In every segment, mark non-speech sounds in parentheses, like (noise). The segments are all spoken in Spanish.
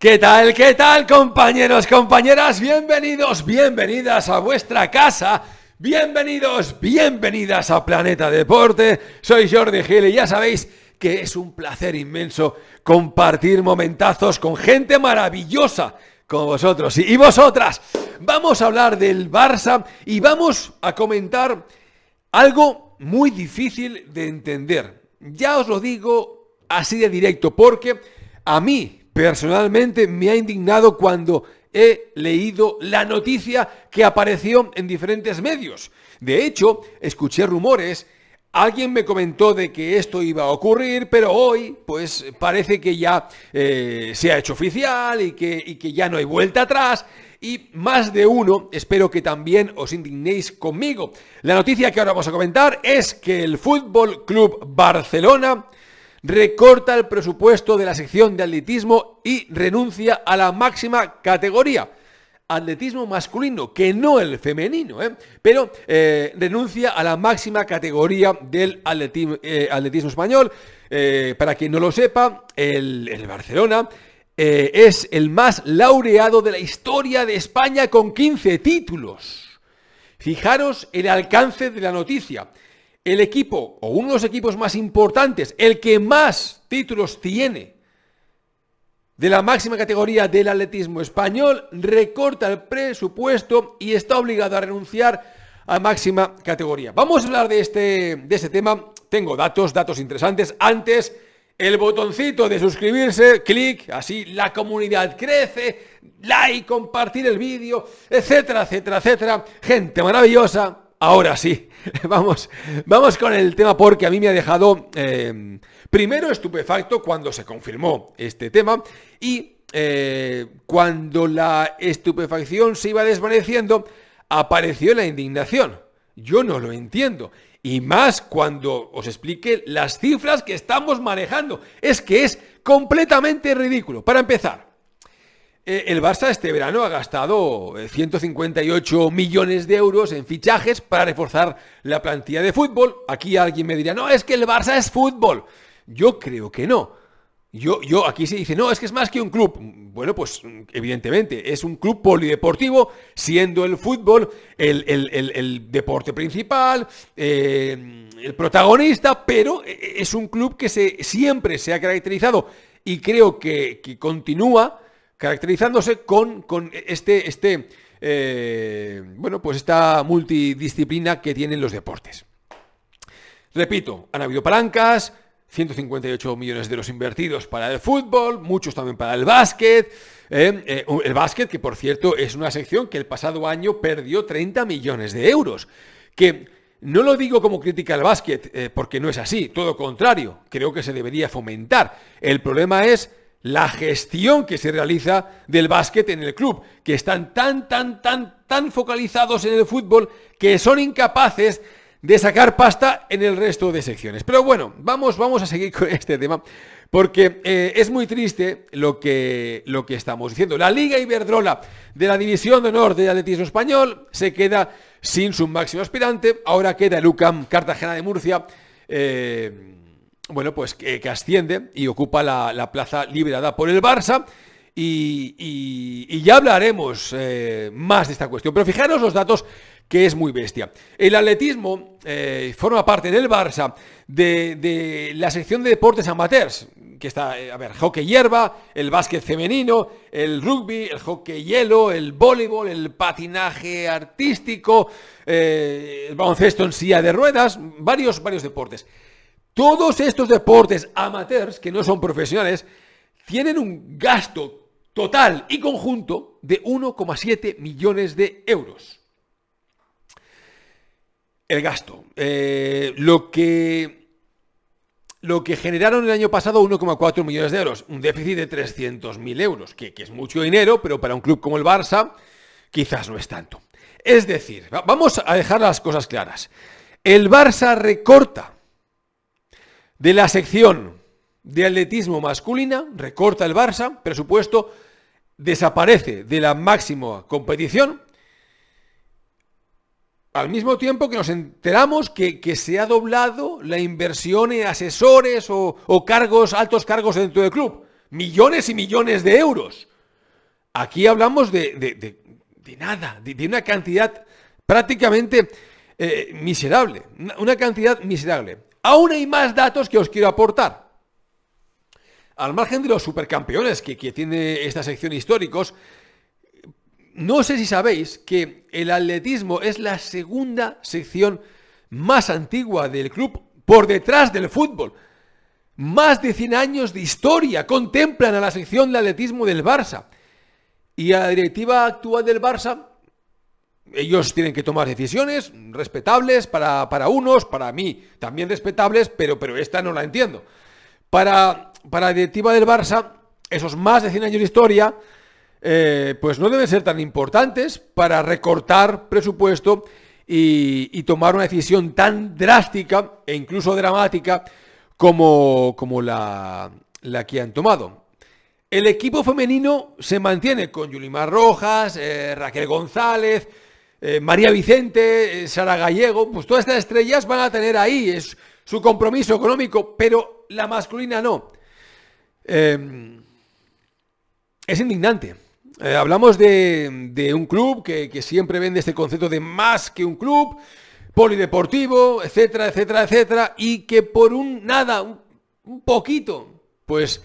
¿Qué tal? ¿Qué tal compañeros, compañeras? Bienvenidos, bienvenidas a vuestra casa. Bienvenidos, bienvenidas a Planeta Deporte. Soy Jordi Gil y ya sabéis que es un placer inmenso compartir momentazos con gente maravillosa como vosotros y vosotras. Vamos a hablar del Barça y vamos a comentar algo muy difícil de entender. Ya os lo digo así de directo porque a mí Personalmente me ha indignado cuando he leído la noticia que apareció en diferentes medios. De hecho, escuché rumores, alguien me comentó de que esto iba a ocurrir, pero hoy pues parece que ya eh, se ha hecho oficial y que, que ya no hay vuelta atrás. Y más de uno, espero que también os indignéis conmigo. La noticia que ahora vamos a comentar es que el Fútbol Club Barcelona recorta el presupuesto de la sección de atletismo y renuncia a la máxima categoría. Atletismo masculino, que no el femenino, ¿eh? pero eh, renuncia a la máxima categoría del eh, atletismo, español. para quien no lo sepa, el, el Barcelona es el más laureado de la historia de España con 15 títulos. Fijaros el alcance de la noticia el equipo o uno de los equipos más importantes, el que más títulos tiene de la máxima categoría del atletismo español, recorta el presupuesto y está obligado a renunciar a máxima categoría. Vamos a hablar de este, de este tema. Tengo datos, datos interesantes. Antes, el botoncito de suscribirse, clic, así la comunidad crece, like, compartir el vídeo, etcétera, etcétera, etcétera. Gente maravillosa ahora sí, (laughs) vamos, vamos con el tema porque a mí me ha dejado eh, primero estupefacto cuando se confirmó este tema y eh, cuando la estupefacción se iba desvaneciendo, apareció la indignación. Yo no lo entiendo. Y más cuando os explique las cifras que estamos manejando. Es que es completamente ridículo. Para empezar, eh, el Barça este verano ha gastado 158 eh, millones de euros en fichajes para reforzar la plantilla de fútbol. Aquí alguien me dirá, no, es que el Barça es fútbol. Yo creo que no. Yo, yo, aquí se dice, no, es que es más que un club. Bueno, pues evidentemente, es un club polideportivo, siendo el fútbol el, deporte principal, eh, el protagonista, pero es un club que se, siempre se ha caracterizado y creo que continúa caracterizándose con, con este, este eh, bueno, pues esta multidisciplina que tienen los deportes. Repito, han habido palancas, 158 millones de euros invertidos para el fútbol, muchos también para el básquet. Eh, eh, el básquet, que por cierto es una sección que el pasado año perdió 30 millones de euros. Que no lo digo como crítica al básquet, porque no es así, todo contrario, creo que se debería fomentar. El problema es la gestión que se realiza del básquet en el club, que están tan, tan, tan, tan focalizados en el fútbol que son incapaces de sacar pasta en el resto de secciones. Pero bueno, vamos, vamos a seguir con este tema, porque eh, es muy triste lo que, lo que estamos diciendo. La Liga Iberdrola de la División de Honor de Atletismo Español se queda sin su máximo aspirante, ahora queda el UCAM Cartagena de Murcia. Eh, bueno, pues que, asciende y ocupa la, plaza liberada por el Barça. Y, ya hablaremos eh, más de esta cuestión. Pero fijaros los datos que es muy bestia. El atletismo eh, forma parte del Barça de, la sección de deportes amateurs, que está, eh, a ver, hockey hierba, el básquet femenino, el rugby, el hockey hielo, el voleibol, el patinaje artístico, el baloncesto en silla de ruedas, varios, varios deportes. Todos estos deportes amateurs, que no son profesionales, tienen un gasto total y conjunto de 1,7 millones de euros. El gasto. Eh, lo, que, lo que generaron el año pasado 1,4 millones de euros, un déficit de 300.000 euros, que es mucho dinero, pero para un club como el Barça quizás no es tanto. Es decir, vamos a dejar las cosas claras. El Barça recorta de la sección de atletismo masculina, recorta el Barça, presupuesto desaparece de la máxima competición, al mismo tiempo que nos enteramos que, se ha doblado la inversión en asesores o, cargos, altos cargos dentro del club. Millones y millones de euros. Aquí hablamos de, nada, de, una cantidad prácticamente eh, miserable. una cantidad miserable. Aún hay más datos que os quiero aportar. Al margen de los supercampeones que, tiene esta sección históricos, no sé si sabéis que el atletismo es la segunda sección más antigua del club por detrás del fútbol. Más de 100 años de historia contemplan a la sección de atletismo del Barça. Y a la directiva actual del Barça ellos tienen que tomar decisiones respetables para, unos, para mí también respetables, pero, pero esta no la entiendo. Para, la directiva del Barça, esos más de 100 años de historia, eh, pues no deben ser tan importantes para recortar presupuesto y, tomar una decisión tan drástica e incluso dramática como, la, que han tomado. El equipo femenino se mantiene con Yulimar Rojas, eh, Raquel González, eh, María Vicente, eh, Sara Gallego, pues todas estas estrellas van a tener ahí es, su compromiso económico, pero la masculina no. Em, es indignante. Eh, hablamos de, un club que, siempre vende este concepto de más que un club, polideportivo, etcétera, etcétera, etcétera, y que por un nada, un, poquito, pues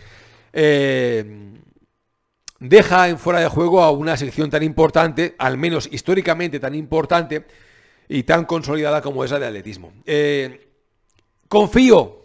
deja en fuera de juego a una sección tan importante, al menos históricamente tan importante y tan consolidada como es la de atletismo. Eh, confío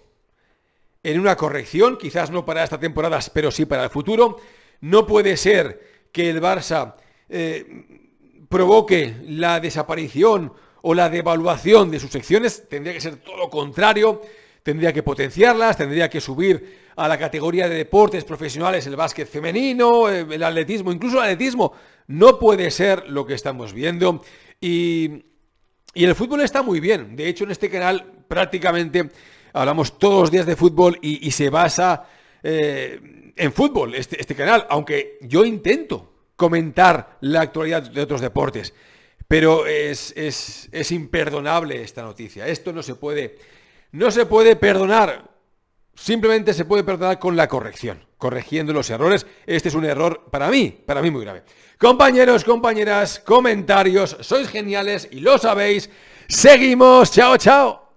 en una corrección, quizás no para esta temporada, pero sí para el futuro. No puede ser que el Barça eh, provoque la desaparición o la devaluación de sus secciones, tendría que ser todo lo contrario tendría que potenciarlas, tendría que subir a la categoría de deportes profesionales el básquet femenino, eh, el atletismo, incluso el atletismo. No puede ser lo que estamos viendo. Y, el fútbol está muy bien. De hecho, en este canal prácticamente hablamos todos los días de fútbol y, se basa eh, en fútbol este, este canal, aunque yo intento comentar la actualidad de otros deportes. Pero es, es imperdonable esta noticia. Esto no se puede no se puede perdonar. Simplemente se puede perdonar con la corrección, corrigiendo los errores. Este es un error para mí, para mí muy grave. Compañeros, compañeras, comentarios, sois geniales y lo sabéis. Seguimos, chao, chao.